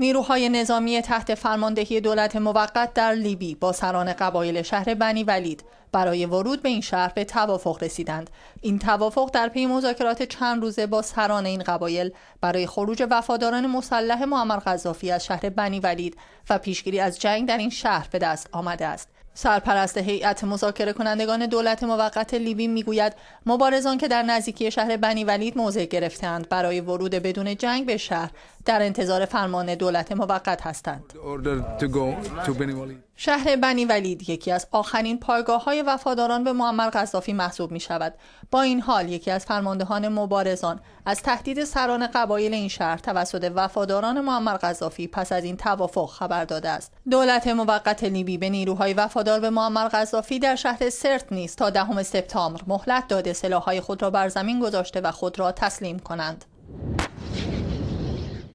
نیروهای نظامی تحت فرماندهی دولت موقت در لیبی با سران قبایل شهر بنی ولید برای ورود به این شهر به توافق رسیدند این توافق در پی مذاکرات چند روزه با سران این قبایل برای خروج وفاداران مسلح معمر قذافی از شهر بنی ولید و پیشگیری از جنگ در این شهر به دست آمده است سرپرست هیئت مذاکره کنندگان دولت موقت لیبی میگوید مبارزان که در نزدیکی شهر بنی ولید موضع گرفتند برای ورود بدون جنگ به شهر در انتظار فرمان دولت موقت هستند. شهر بنی ولید یکی از آخرین پایگاه وفاداران به معمر قذافی محسوب می شود با این حال یکی از فرماندهان مبارزان از تهدید سران قبایل این شهر توسط وفاداران معمر قذافی پس از این توافق خبر داده است دولت موقت لیبی به نیروهای وفادار به معمر قذافی در شهر سرت نیست تا دهم سپتامبر مهلت داده سلاحهای خود را بر زمین گذاشته و خود را تسلیم کنند